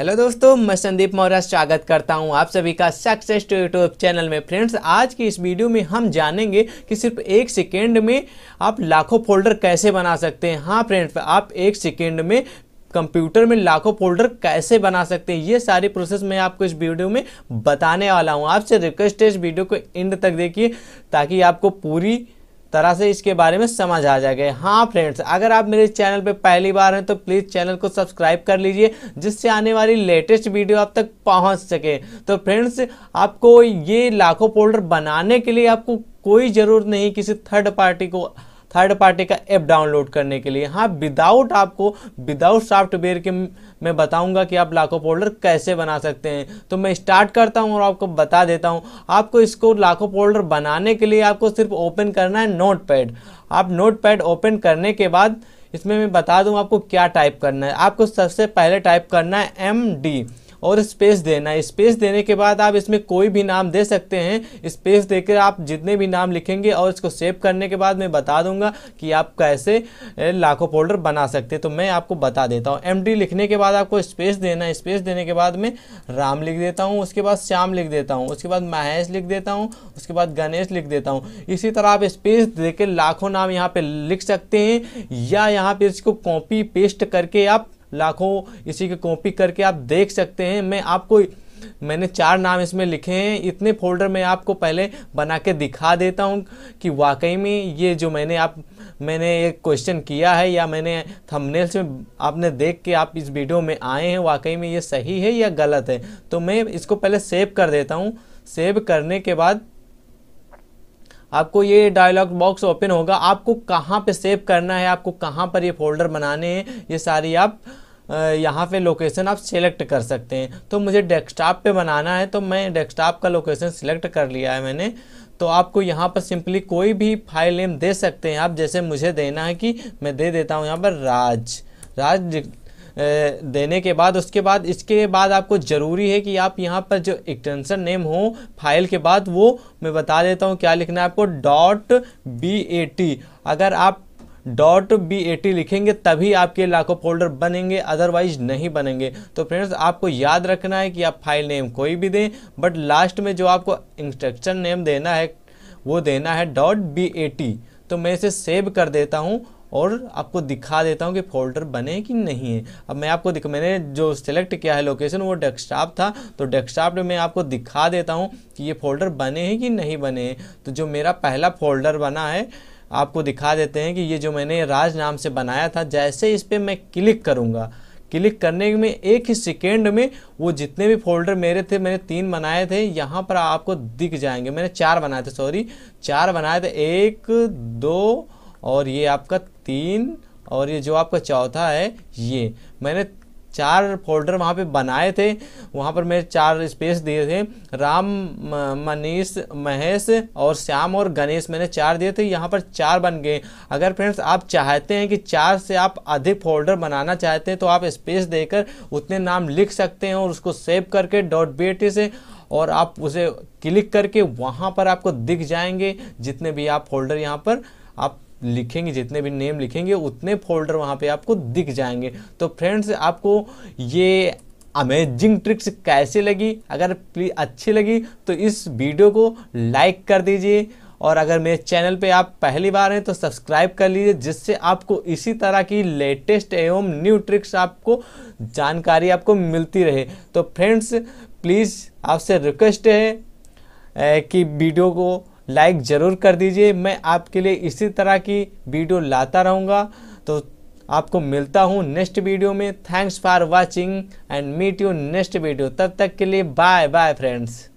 hello दोस्तों मैं संदीप मौर्य स्वागत करता हूं आप सभी का सक्सेस टू यूट्यूब चैनल में फ्रेंड्स आज की इस वीडियो में हम जानेंगे कि सिर्फ एक सेकेंड में आप लाखों फोल्डर कैसे बना सकते हैं हाँ फ्रेंड्स आप एक सेकेंड में कंप्यूटर में लाखों फोल्डर कैसे बना सकते हैं ये सारी प्रोसेस मैं आपको इस वीडियो में बताने वाला हूँ आपसे रिक्वेस्ट है इस वीडियो को एंड तक देखिए ताकि आपको पूरी तरह से इसके बारे में समझ आ जाएगा हाँ फ्रेंड्स अगर आप मेरे चैनल पर पहली बार हैं तो प्लीज़ चैनल को सब्सक्राइब कर लीजिए जिससे आने वाली लेटेस्ट वीडियो आप तक पहुंच सके तो फ्रेंड्स आपको ये लाखों फोल्डर बनाने के लिए आपको कोई ज़रूरत नहीं किसी थर्ड पार्टी को थर्ड पार्टी का ऐप डाउनलोड करने के लिए हाँ विदाउट आपको विदाउट सॉफ्टवेयर के मैं बताऊंगा कि आप लाखो पोल्डर कैसे बना सकते हैं तो मैं स्टार्ट करता हूँ और आपको बता देता हूँ आपको इसको लाखो पोल्डर बनाने के लिए आपको सिर्फ ओपन करना है नोट पैड आप नोट पैड ओपन करने के बाद इसमें मैं बता दूँ आपको क्या टाइप करना है आपको सबसे पहले टाइप करना है एम डी और स्पेस देना है स्पेस देने के बाद आप इसमें कोई भी नाम दे सकते हैं स्पेस देकर आप जितने भी नाम लिखेंगे और इसको सेव करने के बाद मैं बता दूंगा कि आप कैसे लाखों फोल्डर बना सकते हैं तो मैं आपको बता देता हूँ एम लिखने के बाद आपको स्पेस देना है स्पेस देने के बाद मैं राम लिख देता हूँ उसके बाद श्याम लिख देता हूँ उसके बाद महेश लिख देता हूँ उसके बाद गणेश लिख देता हूँ इसी तरह आप स्पेस देकर लाखों नाम यहाँ पर लिख सकते हैं या यहाँ पर इसको कॉपी पेस्ट करके आप लाखों इसी के कॉपी करके आप देख सकते हैं मैं आपको मैंने चार नाम इसमें लिखे हैं इतने फोल्डर में आपको पहले बना के दिखा देता हूँ कि वाकई में ये जो मैंने आप मैंने एक क्वेश्चन किया है या मैंने थंबनेल्स में आपने देख के आप इस वीडियो में आए हैं वाकई में ये सही है या गलत है तो मैं इसको पहले सेव कर देता हूँ सेव करने के बाद आपको ये डायलॉग बॉक्स ओपन होगा आपको कहाँ पे सेव करना है आपको कहाँ पर ये फोल्डर बनाने हैं ये सारी आप यहाँ पे लोकेशन आप सेलेक्ट कर सकते हैं तो मुझे डेस्कटॉप पे बनाना है तो मैं डेस्कटॉप का लोकेशन सिलेक्ट कर लिया है मैंने तो आपको यहाँ पर सिंपली कोई भी फाइल नेम दे सकते हैं आप जैसे मुझे देना है कि मैं दे देता हूँ यहाँ पर राज राज देने के बाद उसके बाद इसके बाद आपको ज़रूरी है कि आप यहाँ पर जो एक्सटेंशन नेम हो फाइल के बाद वो मैं बता देता हूँ क्या लिखना है आपको डॉट बी ए टी अगर आप डॉट बी टी लिखेंगे तभी आपके लाखों फोल्डर बनेंगे अदरवाइज नहीं बनेंगे तो फ्रेंड्स आपको याद रखना है कि आप फाइल नेम कोई भी दें बट लास्ट में जो आपको इंस्ट्रक्शन नेम देना है वो देना है डॉट बी टी तो मैं इसे सेव कर देता हूँ और आपको दिखा देता हूँ कि फोल्डर बने कि नहीं है अब मैं आपको दिख मैंने जो सिलेक्ट किया है लोकेशन वो डेस्कटॉप था तो डेस्कटॉप में मैं आपको दिखा देता हूँ कि ये फोल्डर बने हैं कि नहीं बने हैं तो जो मेरा पहला फोल्डर बना है आपको दिखा देते हैं कि ये जो मैंने राज नाम से बनाया था जैसे इस पर मैं क्लिक करूँगा क्लिक करने में एक ही सेकेंड में वो जितने भी फोल्डर मेरे थे मैंने तीन बनाए थे यहाँ पर आपको दिख जाएंगे मैंने चार बनाए थे सॉरी चार बनाए थे एक दो और ये आपका तीन और ये जो आपका चौथा है ये मैंने चार फोल्डर वहाँ पे बनाए थे वहाँ पर मैं चार स्पेस दिए थे राम मनीष महेश और श्याम और गणेश मैंने चार दिए थे यहाँ पर चार बन गए अगर फ्रेंड्स आप चाहते हैं कि चार से आप अधिक फोल्डर बनाना चाहते हैं तो आप स्पेस देकर उतने नाम लिख सकते हैं और उसको सेव करके डॉट बी से और आप उसे क्लिक करके वहाँ पर आपको दिख जाएंगे जितने भी आप फोल्डर यहाँ पर आप लिखेंगे जितने भी नेम लिखेंगे उतने फोल्डर वहाँ पे आपको दिख जाएंगे तो फ्रेंड्स आपको ये अमेजिंग ट्रिक्स कैसे लगी अगर अच्छी लगी तो इस वीडियो को लाइक कर दीजिए और अगर मेरे चैनल पे आप पहली बार हैं तो सब्सक्राइब कर लीजिए जिससे आपको इसी तरह की लेटेस्ट एवं न्यू ट्रिक्स आपको जानकारी आपको मिलती रहे तो फ्रेंड्स प्लीज़ आपसे रिक्वेस्ट है कि वीडियो को लाइक ज़रूर कर दीजिए मैं आपके लिए इसी तरह की वीडियो लाता रहूँगा तो आपको मिलता हूँ नेक्स्ट वीडियो में thanks for watching and meet you next video तब तक के लिए बाय बाय फ्रेंड्स